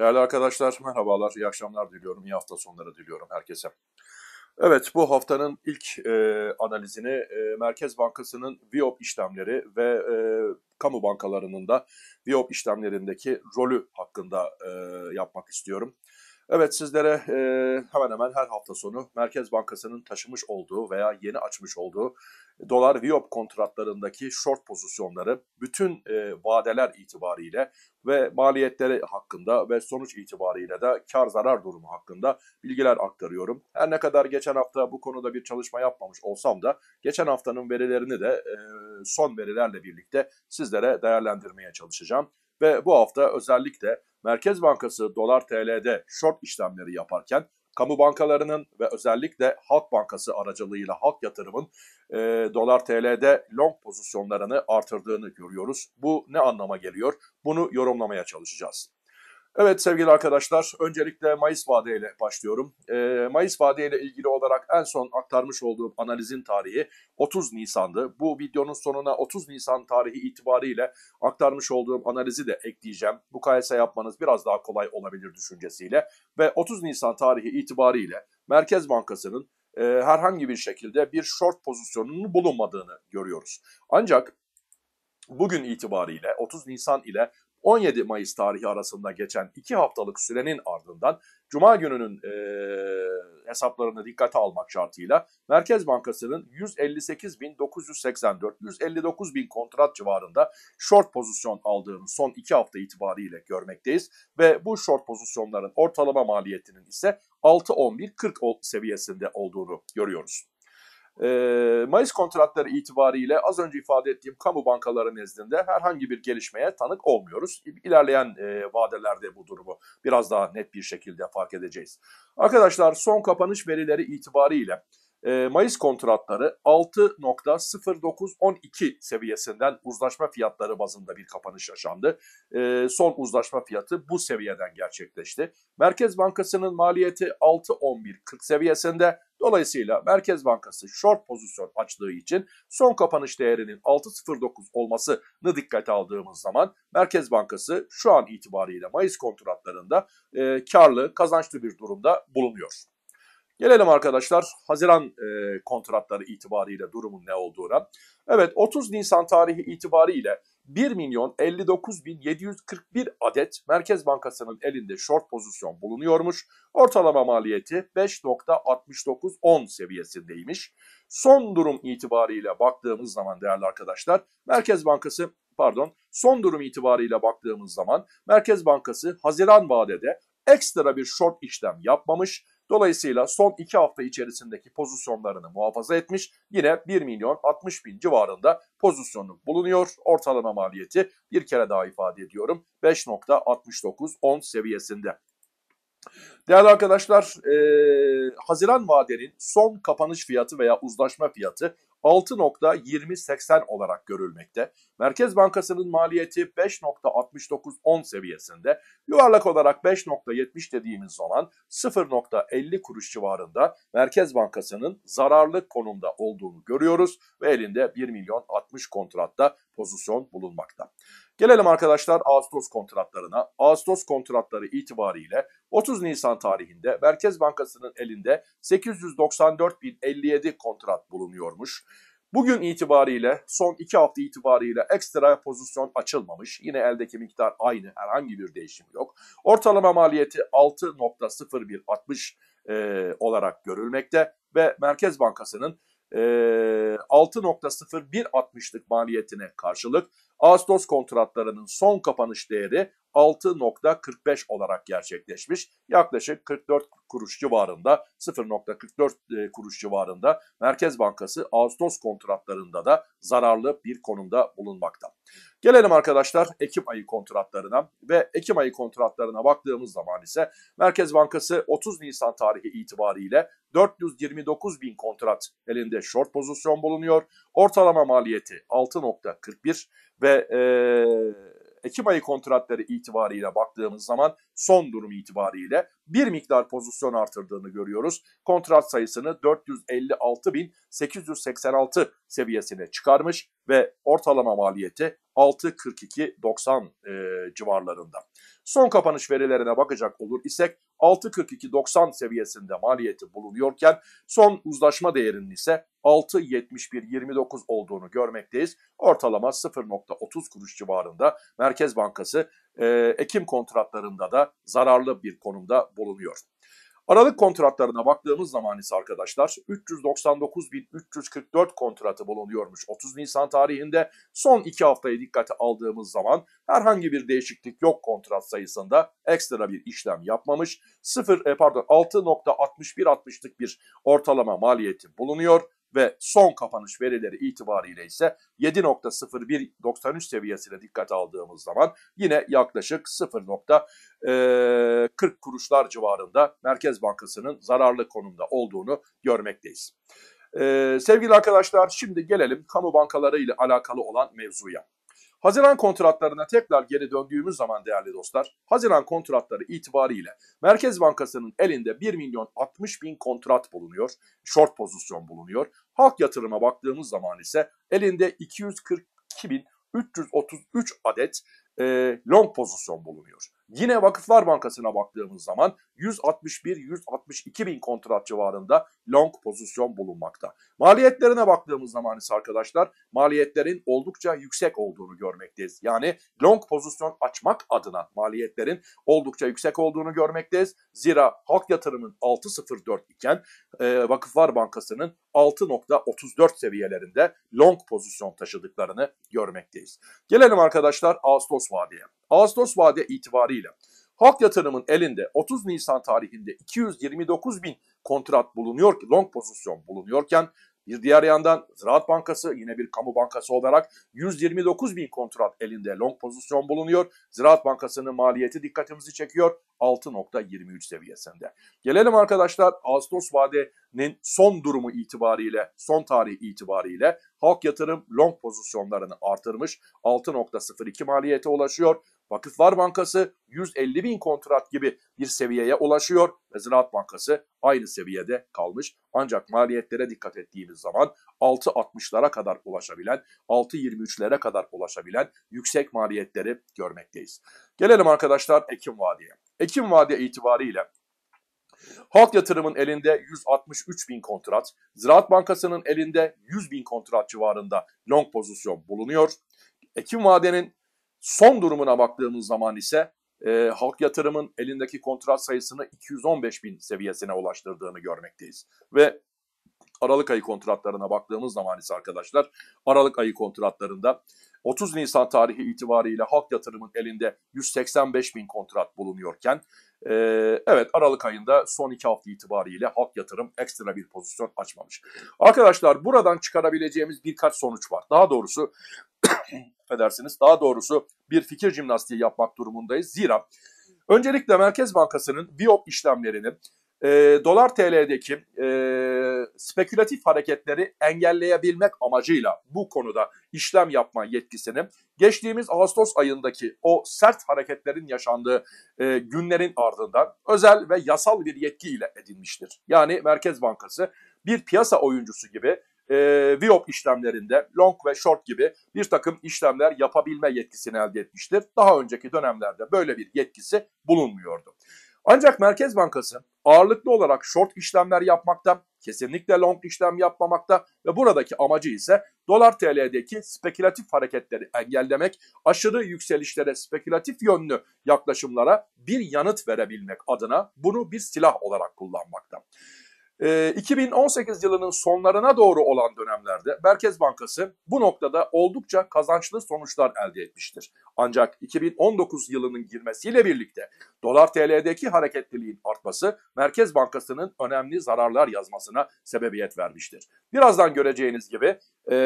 Değerli arkadaşlar merhabalar, iyi akşamlar diliyorum, iyi hafta sonları diliyorum herkese. Evet bu haftanın ilk e, analizini e, Merkez Bankası'nın VIOP işlemleri ve e, kamu bankalarının da VIOP işlemlerindeki rolü hakkında e, yapmak istiyorum. Evet sizlere e, hemen hemen her hafta sonu Merkez Bankası'nın taşımış olduğu veya yeni açmış olduğu dolar viyop kontratlarındaki short pozisyonları bütün e, vadeler itibariyle ve maliyetleri hakkında ve sonuç itibariyle de kar zarar durumu hakkında bilgiler aktarıyorum. Her ne kadar geçen hafta bu konuda bir çalışma yapmamış olsam da geçen haftanın verilerini de e, son verilerle birlikte sizlere değerlendirmeye çalışacağım. Ve bu hafta özellikle Merkez Bankası dolar TL'de short işlemleri yaparken kamu bankalarının ve özellikle Halk Bankası aracılığıyla Halk Yatırım'ın e, dolar TL'de long pozisyonlarını artırdığını görüyoruz. Bu ne anlama geliyor? Bunu yorumlamaya çalışacağız. Evet sevgili arkadaşlar, öncelikle Mayıs vadeyle başlıyorum. E, Mayıs vadeyle ilgili olarak en son aktarmış olduğum analizin tarihi 30 Nisan'dı. Bu videonun sonuna 30 Nisan tarihi itibariyle aktarmış olduğum analizi de ekleyeceğim. Bu kayese yapmanız biraz daha kolay olabilir düşüncesiyle. Ve 30 Nisan tarihi itibariyle Merkez Bankası'nın e, herhangi bir şekilde bir short pozisyonunun bulunmadığını görüyoruz. Ancak bugün itibariyle 30 Nisan ile 17 Mayıs tarihi arasında geçen iki haftalık sürenin ardından Cuma gününün e, hesaplarını dikkate almak şartıyla Merkez Bankası'nın 158.984, 159.000 kontrat civarında short pozisyon aldığını son iki hafta itibariyle görmekteyiz. Ve bu short pozisyonların ortalama maliyetinin ise 6.11.40 seviyesinde olduğunu görüyoruz. Ee, Mayıs kontratları itibariyle az önce ifade ettiğim kamu bankaları nezdinde herhangi bir gelişmeye tanık olmuyoruz. İlerleyen e, vadelerde bu durumu biraz daha net bir şekilde fark edeceğiz. Arkadaşlar son kapanış verileri itibariyle ee, Mayıs kontratları 6.0912 seviyesinden uzlaşma fiyatları bazında bir kapanış yaşandı. Ee, son uzlaşma fiyatı bu seviyeden gerçekleşti. Merkez Bankası'nın maliyeti 6.11.40 seviyesinde. Dolayısıyla Merkez Bankası short pozisyon açtığı için son kapanış değerinin 6.09 olmasını dikkate aldığımız zaman Merkez Bankası şu an itibariyle Mayıs kontratlarında e, karlı, kazançlı bir durumda bulunuyor. Gelelim arkadaşlar Haziran e, kontratları itibariyle durumun ne olduğuna. Evet 30 Nisan tarihi itibariyle 1 milyon 59 bin 741 adet Merkez Bankası'nın elinde short pozisyon bulunuyormuş. Ortalama maliyeti 5.6910 seviyesindeymiş. Son durum itibariyle baktığımız zaman değerli arkadaşlar Merkez Bankası pardon son durum itibariyle baktığımız zaman Merkez Bankası Haziran vadede ekstra bir short işlem yapmamış Dolayısıyla son 2 hafta içerisindeki pozisyonlarını muhafaza etmiş. Yine 1 milyon 60 bin civarında pozisyonu bulunuyor. Ortalama maliyeti bir kere daha ifade ediyorum 5.69 10 seviyesinde. Değerli arkadaşlar, e, Haziran vadenin son kapanış fiyatı veya uzlaşma fiyatı 6.2080 olarak görülmekte. Merkez Bankası'nın maliyeti 5.6910 seviyesinde, yuvarlak olarak 5.70 dediğimiz zaman 0.50 kuruş civarında Merkez Bankası'nın zararlı konumda olduğunu görüyoruz ve elinde 1 milyon 60 kontratta pozisyon bulunmakta. Gelelim arkadaşlar Ağustos kontratlarına. Ağustos kontratları itibariyle 30 Nisan tarihinde Merkez Bankası'nın elinde 894.057 kontrat bulunuyormuş. Bugün itibariyle son 2 hafta itibariyle ekstra pozisyon açılmamış. Yine eldeki miktar aynı herhangi bir değişim yok. Ortalama maliyeti 6.0160 e, olarak görülmekte ve Merkez Bankası'nın e, 6.0160'lık maliyetine karşılık Ağustos kontratlarının son kapanış değeri 6.45 olarak gerçekleşmiş. Yaklaşık 44 kuruş civarında 0.44 e, kuruş civarında Merkez Bankası Ağustos kontratlarında da zararlı bir konumda bulunmakta. Gelelim arkadaşlar Ekim ayı kontratlarına ve Ekim ayı kontratlarına baktığımız zaman ise Merkez Bankası 30 Nisan tarihi itibariyle 429 bin kontrat elinde short pozisyon bulunuyor. Ortalama maliyeti 6.41 ve e, Ekim ayı kontratları itibariyle baktığımız zaman son durum itibariyle bir miktar pozisyon artırdığını görüyoruz. Kontrat sayısını 456.886 seviyesine çıkarmış ve ortalama maliyeti 6.42.90 e, civarlarında. Son kapanış verilerine bakacak olur isek 6.42.90 seviyesinde maliyeti bulunuyorken son uzlaşma değerinin ise 6.71.29 olduğunu görmekteyiz. Ortalama 0.30 kuruş civarında Merkez Bankası e, Ekim kontratlarında da zararlı bir konumda bulunuyor. Aralık kontratlarına baktığımız zaman ise arkadaşlar 399.344 kontratı bulunuyormuş 30 Nisan tarihinde. Son 2 haftayı dikkate aldığımız zaman herhangi bir değişiklik yok kontrat sayısında. Ekstra bir işlem yapmamış. 0 e, pardon 6.61.60'lık bir ortalama maliyeti bulunuyor ve son kapanış verileri itibariyle ise 7.0193 seviyesine dikkat aldığımız zaman yine yaklaşık 0.40 kuruşlar civarında Merkez Bankası'nın zararlı konumda olduğunu görmekteyiz. Ee, sevgili arkadaşlar şimdi gelelim kamu bankaları ile alakalı olan mevzuya. Haziran kontratlarına tekrar geri döndüğümüz zaman değerli dostlar, Haziran kontratları itibariyle Merkez Bankası'nın elinde 1 milyon 60 bin kontrat bulunuyor, short pozisyon bulunuyor. Halk yatırıma baktığımız zaman ise elinde 242 bin 333 adet e, long pozisyon bulunuyor. Yine Vakıflar Bankası'na baktığımız zaman 161-162 bin kontrat civarında long pozisyon bulunmakta. Maliyetlerine baktığımız zaman ise arkadaşlar maliyetlerin oldukça yüksek olduğunu görmekteyiz. Yani long pozisyon açmak adına maliyetlerin oldukça yüksek olduğunu görmekteyiz. Zira halk yatırımın 6.04 iken e, Vakıflar Bankası'nın 6.34 seviyelerinde long pozisyon taşıdıklarını görmekteyiz. Gelelim arkadaşlar Ağustos Ağustos Ağustos vade itibariyle halk yatırımın elinde 30 Nisan tarihinde 229 bin kontrat bulunuyor, long pozisyon bulunuyorken bir diğer yandan Ziraat Bankası yine bir kamu bankası olarak 129 bin kontrat elinde long pozisyon bulunuyor. Ziraat Bankası'nın maliyeti dikkatimizi çekiyor 6.23 seviyesinde. Gelelim arkadaşlar Ağustos vadenin son durumu itibariyle son tarihi itibariyle halk yatırım long pozisyonlarını artırmış 6.02 maliyete ulaşıyor. Vakıflar Bankası 150 bin kontrat gibi bir seviyeye ulaşıyor ve Ziraat Bankası aynı seviyede kalmış. Ancak maliyetlere dikkat ettiğimiz zaman 6.60'lara kadar ulaşabilen, 6.23'lere kadar ulaşabilen yüksek maliyetleri görmekteyiz. Gelelim arkadaşlar Ekim Vadi'ye. Ekim Vadi itibariyle Halk yatırımın elinde 163 bin kontrat, Ziraat Bankası'nın elinde 100 bin kontrat civarında long pozisyon bulunuyor. Ekim vadenin Son durumuna baktığımız zaman ise e, halk yatırımın elindeki kontrat sayısını 215 bin seviyesine ulaştırdığını görmekteyiz. Ve Aralık ayı kontratlarına baktığımız zaman ise arkadaşlar Aralık ayı kontratlarında 30 Nisan tarihi itibariyle halk yatırımın elinde 185 bin kontrat bulunuyorken e, evet Aralık ayında son iki hafta itibariyle halk yatırım ekstra bir pozisyon açmamış. Arkadaşlar buradan çıkarabileceğimiz birkaç sonuç var. Daha doğrusu affedersiniz daha doğrusu bir fikir jimnastiği yapmak durumundayız. Zira öncelikle Merkez Bankası'nın biop işlemlerini e, dolar TL'deki e, spekülatif hareketleri engelleyebilmek amacıyla bu konuda işlem yapma yetkisini geçtiğimiz Ağustos ayındaki o sert hareketlerin yaşandığı e, günlerin ardından özel ve yasal bir yetkiyle edinmiştir. Yani Merkez Bankası bir piyasa oyuncusu gibi e, VIOP işlemlerinde long ve short gibi bir takım işlemler yapabilme yetkisini elde etmiştir. Daha önceki dönemlerde böyle bir yetkisi bulunmuyordu. Ancak Merkez Bankası ağırlıklı olarak short işlemler yapmakta, kesinlikle long işlem yapmamakta ve buradaki amacı ise dolar TL'deki spekülatif hareketleri engellemek, aşırı yükselişlere spekülatif yönlü yaklaşımlara bir yanıt verebilmek adına bunu bir silah olarak kullanmakta. E, ee, 2018 yılının sonlarına doğru olan dönemlerde Merkez Bankası bu noktada oldukça kazançlı sonuçlar elde etmiştir. Ancak 2019 yılının girmesiyle birlikte dolar TL'deki hareketliliğin artması Merkez Bankası'nın önemli zararlar yazmasına sebebiyet vermiştir. Birazdan göreceğiniz gibi e,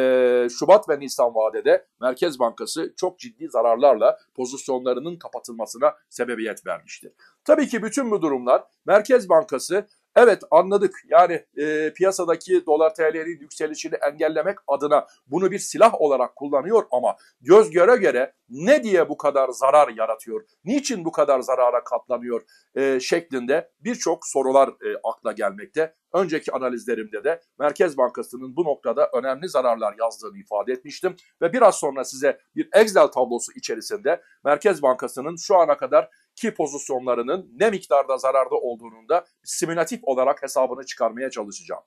Şubat ve Nisan vadede Merkez Bankası çok ciddi zararlarla pozisyonlarının kapatılmasına sebebiyet vermiştir. Tabii ki bütün bu durumlar Merkez Bankası Evet anladık yani e, piyasadaki dolar TL'nin yükselişini engellemek adına bunu bir silah olarak kullanıyor ama göz göre göre ne diye bu kadar zarar yaratıyor, niçin bu kadar zarara katlanıyor e, şeklinde birçok sorular e, akla gelmekte. Önceki analizlerimde de Merkez Bankası'nın bu noktada önemli zararlar yazdığını ifade etmiştim ve biraz sonra size bir Excel tablosu içerisinde Merkez Bankası'nın şu ana kadar ki pozisyonlarının ne miktarda zararda olduğunun da simülatif olarak hesabını çıkarmaya çalışacağım.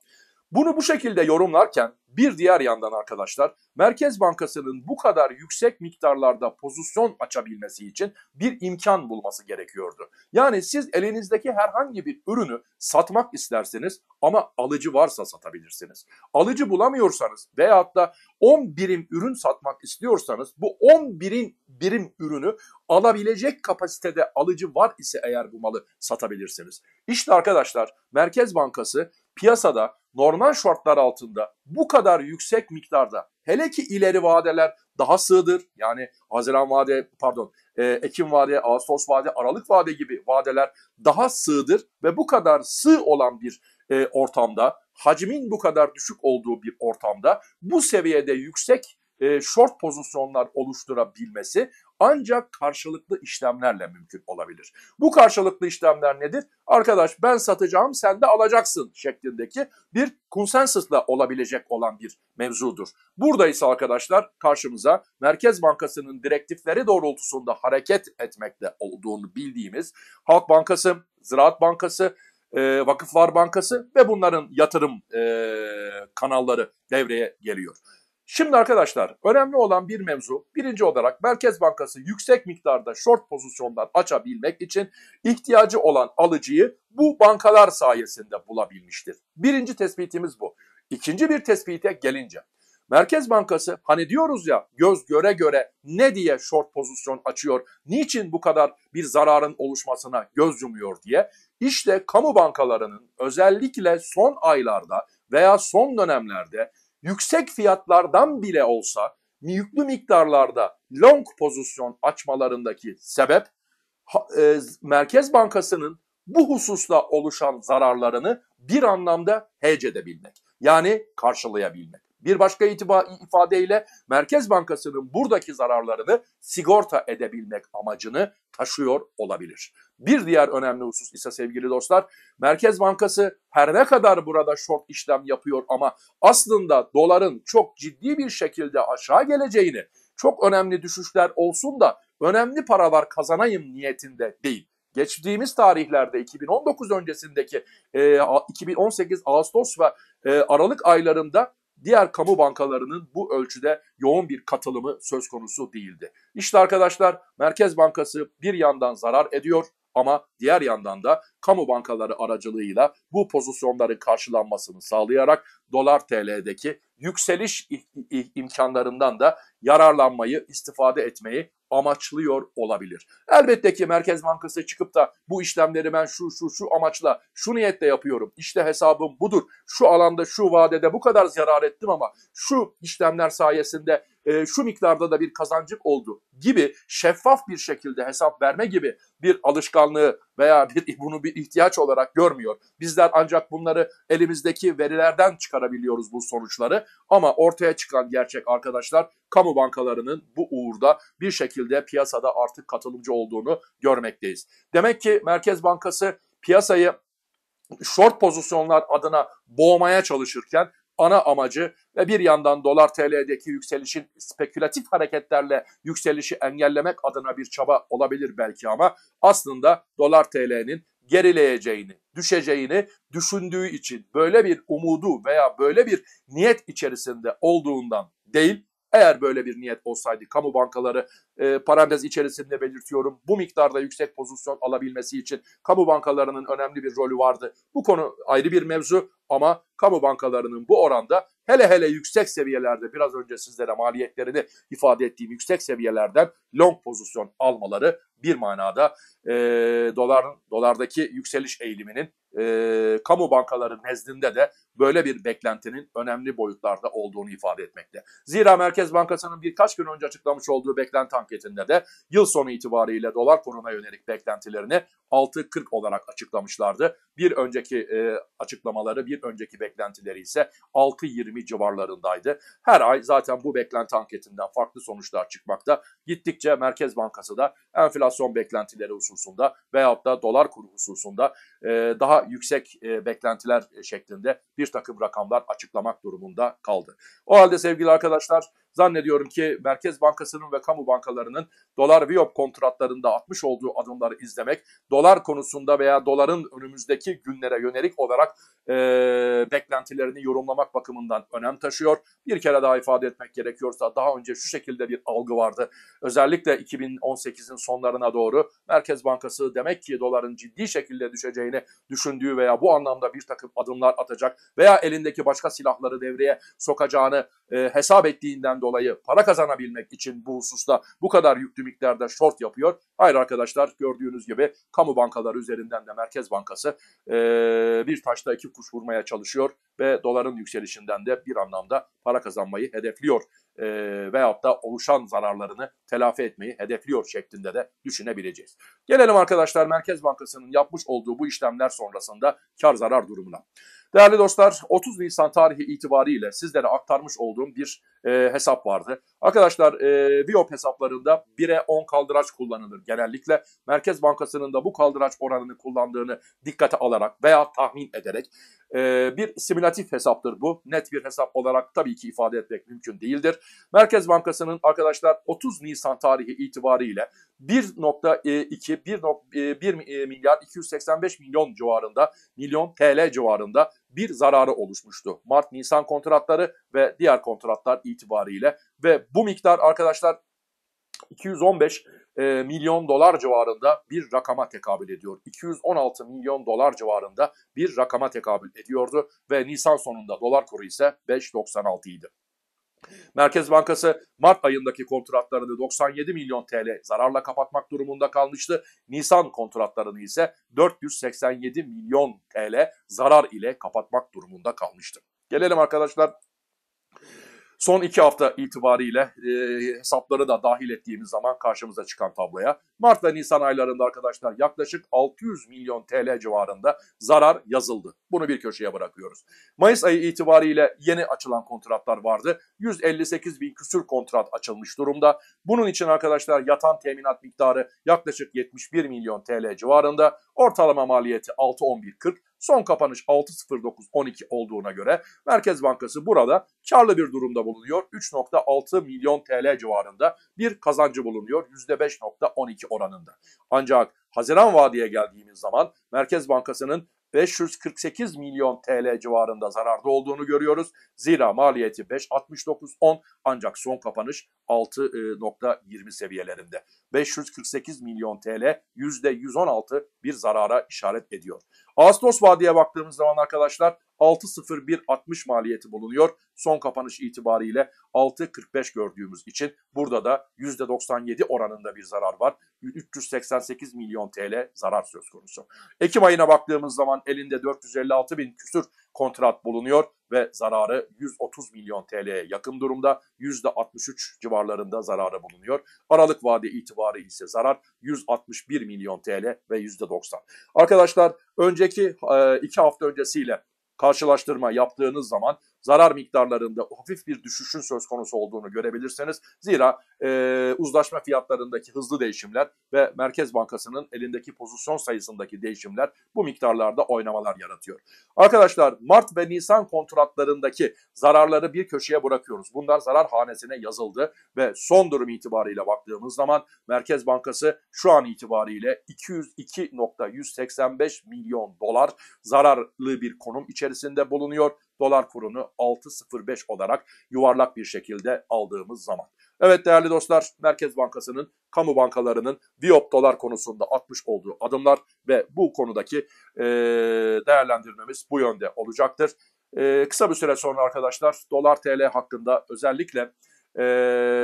Bunu bu şekilde yorumlarken bir diğer yandan arkadaşlar Merkez Bankası'nın bu kadar yüksek miktarlarda pozisyon açabilmesi için bir imkan bulması gerekiyordu. Yani siz elinizdeki herhangi bir ürünü satmak isterseniz ama alıcı varsa satabilirsiniz. Alıcı bulamıyorsanız veyahut da 10 birim ürün satmak istiyorsanız bu 10 birim, birim ürünü alabilecek kapasitede alıcı var ise eğer bu malı satabilirsiniz. İşte arkadaşlar Merkez Bankası piyasada normal şartlar altında bu kadar yüksek miktarda hele ki ileri vadeler daha sığdır. Yani Haziran vade pardon e, Ekim vade, Ağustos vade, Aralık vade gibi vadeler daha sığdır ve bu kadar sığ olan bir e, ortamda hacmin bu kadar düşük olduğu bir ortamda bu seviyede yüksek e, short pozisyonlar oluşturabilmesi ancak karşılıklı işlemlerle mümkün olabilir. Bu karşılıklı işlemler nedir? Arkadaş ben satacağım sen de alacaksın şeklindeki bir konsensusla olabilecek olan bir mevzudur. Burada ise arkadaşlar karşımıza Merkez Bankası'nın direktifleri doğrultusunda hareket etmekte olduğunu bildiğimiz Halk Bankası, Ziraat Bankası, e, Vakıflar Bankası ve bunların yatırım e, kanalları devreye geliyor. Şimdi arkadaşlar önemli olan bir mevzu birinci olarak Merkez Bankası yüksek miktarda short pozisyonlar açabilmek için ihtiyacı olan alıcıyı bu bankalar sayesinde bulabilmiştir. Birinci tespitimiz bu. İkinci bir tespite gelince Merkez Bankası hani diyoruz ya göz göre göre ne diye short pozisyon açıyor, niçin bu kadar bir zararın oluşmasına göz yumuyor diye. işte kamu bankalarının özellikle son aylarda veya son dönemlerde yüksek fiyatlardan bile olsa yüklü miktarlarda long pozisyon açmalarındaki sebep e, Merkez Bankası'nın bu hususla oluşan zararlarını bir anlamda hedge edebilmek yani karşılayabilmek. Bir başka itiba, ifadeyle Merkez Bankası'nın buradaki zararlarını sigorta edebilmek amacını taşıyor olabilir. Bir diğer önemli husus ise sevgili dostlar, Merkez Bankası her ne kadar burada short işlem yapıyor ama aslında doların çok ciddi bir şekilde aşağı geleceğini, çok önemli düşüşler olsun da önemli paralar kazanayım niyetinde değil geçtiğimiz tarihlerde 2019 öncesindeki e, 2018 Ağustos ve e, Aralık aylarında diğer kamu bankalarının bu ölçüde yoğun bir katılımı söz konusu değildi. İşte arkadaşlar Merkez Bankası bir yandan zarar ediyor ama diğer yandan da kamu bankaları aracılığıyla bu pozisyonların karşılanmasını sağlayarak dolar TL'deki yükseliş imkanlarından da yararlanmayı, istifade etmeyi amaçlıyor olabilir. Elbette ki Merkez Bankası çıkıp da bu işlemleri ben şu şu şu amaçla şu niyetle yapıyorum. İşte hesabım budur. Şu alanda şu vadede bu kadar zarar ettim ama şu işlemler sayesinde e, şu miktarda da bir kazancım oldu gibi şeffaf bir şekilde hesap verme gibi bir alışkanlığı veya bir, bunu bir ihtiyaç olarak görmüyor. Bizler ancak bunları elimizdeki verilerden çıkarabiliyoruz bu sonuçları. Ama ortaya çıkan gerçek arkadaşlar kamu bankalarının bu uğurda bir şekilde piyasada artık katılımcı olduğunu görmekteyiz. Demek ki Merkez Bankası piyasayı short pozisyonlar adına boğmaya çalışırken ana amacı ve bir yandan dolar TL'deki yükselişin spekülatif hareketlerle yükselişi engellemek adına bir çaba olabilir belki ama aslında dolar TL'nin gerileyeceğini, düşeceğini düşündüğü için böyle bir umudu veya böyle bir niyet içerisinde olduğundan değil, eğer böyle bir niyet olsaydı kamu bankaları e, parantez içerisinde belirtiyorum bu miktarda yüksek pozisyon alabilmesi için kamu bankalarının önemli bir rolü vardı. Bu konu ayrı bir mevzu ama kamu bankalarının bu oranda hele hele yüksek seviyelerde biraz önce sizlere maliyetlerini ifade ettiğim yüksek seviyelerden long pozisyon almaları bir manada e, dolar dolardaki yükseliş eğiliminin e, kamu bankaları nezdinde de böyle bir beklentinin önemli boyutlarda olduğunu ifade etmekte. Zira Merkez Bankası'nın birkaç gün önce açıklamış olduğu beklenti anketinde de yıl sonu itibariyle dolar kuruna yönelik beklentilerini 6.40 olarak açıklamışlardı. Bir önceki e, açıklamaları, bir önceki beklentileri ise 6.20 civarlarındaydı. Her ay zaten bu beklenti anketinden farklı sonuçlar çıkmakta. Gittikçe Merkez Bankası da enflasyon beklentileri hususunda veyahut da dolar kuru hususunda e, daha yüksek e, beklentiler şeklinde bir bir takım rakamlar açıklamak durumunda kaldı. O halde sevgili arkadaşlar Zannediyorum ki Merkez Bankası'nın ve kamu bankalarının dolar viyop kontratlarında atmış olduğu adımları izlemek, dolar konusunda veya doların önümüzdeki günlere yönelik olarak e, beklentilerini yorumlamak bakımından önem taşıyor. Bir kere daha ifade etmek gerekiyorsa daha önce şu şekilde bir algı vardı. Özellikle 2018'in sonlarına doğru Merkez Bankası demek ki doların ciddi şekilde düşeceğini düşündüğü veya bu anlamda bir takım adımlar atacak veya elindeki başka silahları devreye sokacağını e, hesap ettiğinden dolayı dolayı para kazanabilmek için bu hususta bu kadar yüklü miktarda short yapıyor. Hayır arkadaşlar gördüğünüz gibi kamu bankaları üzerinden de Merkez Bankası e, bir taşta iki kuş vurmaya çalışıyor ve doların yükselişinden de bir anlamda para kazanmayı hedefliyor e, veyahut da oluşan zararlarını telafi etmeyi hedefliyor şeklinde de düşünebileceğiz. Gelelim arkadaşlar Merkez Bankası'nın yapmış olduğu bu işlemler sonrasında kar zarar durumuna. Değerli dostlar 30 Nisan tarihi itibariyle sizlere aktarmış olduğum bir e, hesap vardı. Arkadaşlar e, Biop hesaplarında 1'e 10 kaldıraç kullanılır genellikle. Merkez Bankası'nın da bu kaldıraç oranını kullandığını dikkate alarak veya tahmin ederek e, bir simülatif hesaptır bu. Net bir hesap olarak tabii ki ifade etmek mümkün değildir. Merkez Bankası'nın arkadaşlar 30 Nisan tarihi itibariyle 1.2 1 e, e, milyar 285 milyon civarında milyon TL civarında bir zararı oluşmuştu. Mart-Nisan kontratları ve diğer kontratlar itibariyle ve bu miktar arkadaşlar 215 e, milyon dolar civarında bir rakama tekabül ediyor. 216 milyon dolar civarında bir rakama tekabül ediyordu ve Nisan sonunda dolar kuru ise 5.96 idi. Merkez Bankası Mart ayındaki kontratlarını 97 milyon TL zararla kapatmak durumunda kalmıştı. Nisan kontratlarını ise 487 milyon TL zarar ile kapatmak durumunda kalmıştı. Gelelim arkadaşlar Son iki hafta itibariyle e, hesapları da dahil ettiğimiz zaman karşımıza çıkan tabloya Mart ve Nisan aylarında arkadaşlar yaklaşık 600 milyon TL civarında zarar yazıldı. Bunu bir köşeye bırakıyoruz. Mayıs ayı itibariyle yeni açılan kontratlar vardı. 158 bin küsür kontrat açılmış durumda. Bunun için arkadaşlar yatan teminat miktarı yaklaşık 71 milyon TL civarında. Ortalama maliyeti 6 Son kapanış 6.09.12 olduğuna göre Merkez Bankası burada karlı bir durumda bulunuyor. 3.6 milyon TL civarında bir kazancı bulunuyor %5.12 oranında. Ancak Haziran vadiye geldiğimiz zaman Merkez Bankası'nın 548 milyon TL civarında zararda olduğunu görüyoruz. Zira maliyeti 5.69.10 ancak son kapanış 6.20 seviyelerinde. 548 milyon TL %116 bir zarara işaret ediyor. Astros vadeye baktığımız zaman arkadaşlar 6.01.60 maliyeti bulunuyor. Son kapanış itibariyle 6.45 gördüğümüz için burada da %97 oranında bir zarar var. 388 milyon TL zarar söz konusu. Ekim ayına baktığımız zaman elinde 456 bin küsür kontrat bulunuyor ve zararı 130 milyon TL'ye yakın durumda. %63 civarlarında zararı bulunuyor. Aralık vade itibarı ise zarar 161 milyon TL ve %90. Arkadaşlar önceki e, iki hafta öncesiyle karşılaştırma yaptığınız zaman zarar miktarlarında hafif bir düşüşün söz konusu olduğunu görebilirsiniz. Zira e, uzlaşma fiyatlarındaki hızlı değişimler ve Merkez Bankası'nın elindeki pozisyon sayısındaki değişimler bu miktarlarda oynamalar yaratıyor. Arkadaşlar Mart ve Nisan kontratlarındaki zararları bir köşeye bırakıyoruz. Bunlar zarar hanesine yazıldı ve son durum itibariyle baktığımız zaman Merkez Bankası şu an itibariyle 202.185 milyon dolar zararlı bir konum içerisinde bulunuyor dolar kurunu 6.05 olarak yuvarlak bir şekilde aldığımız zaman. Evet değerli dostlar Merkez Bankası'nın kamu bankalarının Viyop dolar konusunda atmış olduğu adımlar ve bu konudaki e, değerlendirmemiz bu yönde olacaktır. E, kısa bir süre sonra arkadaşlar dolar TL hakkında özellikle e,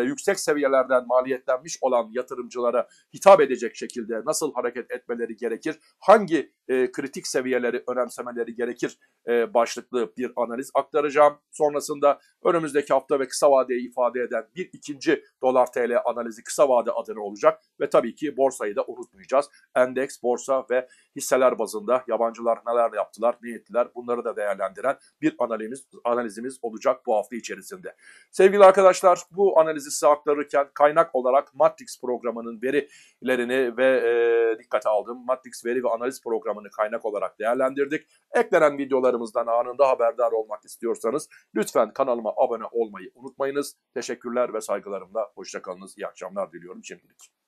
yüksek seviyelerden maliyetlenmiş olan yatırımcılara hitap edecek şekilde nasıl hareket etmeleri gerekir, hangi e, kritik seviyeleri önemsemeleri gerekir e, başlıklı bir analiz aktaracağım. Sonrasında önümüzdeki hafta ve kısa vadeyi ifade eden bir ikinci dolar TL analizi kısa vade adına olacak ve tabii ki borsayı da unutmayacağız. Endeks, borsa ve hisseler bazında yabancılar neler yaptılar, ne ettiler bunları da değerlendiren bir analizimiz, analizimiz olacak bu hafta içerisinde. Sevgili arkadaşlar bu analizi size aktarırken kaynak olarak Matrix programının verilerini ve e, dikkate aldım. Matrix veri ve analiz programı programını kaynak olarak değerlendirdik. Eklenen videolarımızdan anında haberdar olmak istiyorsanız lütfen kanalıma abone olmayı unutmayınız. Teşekkürler ve saygılarımla hoşçakalınız. İyi akşamlar diliyorum şimdilik.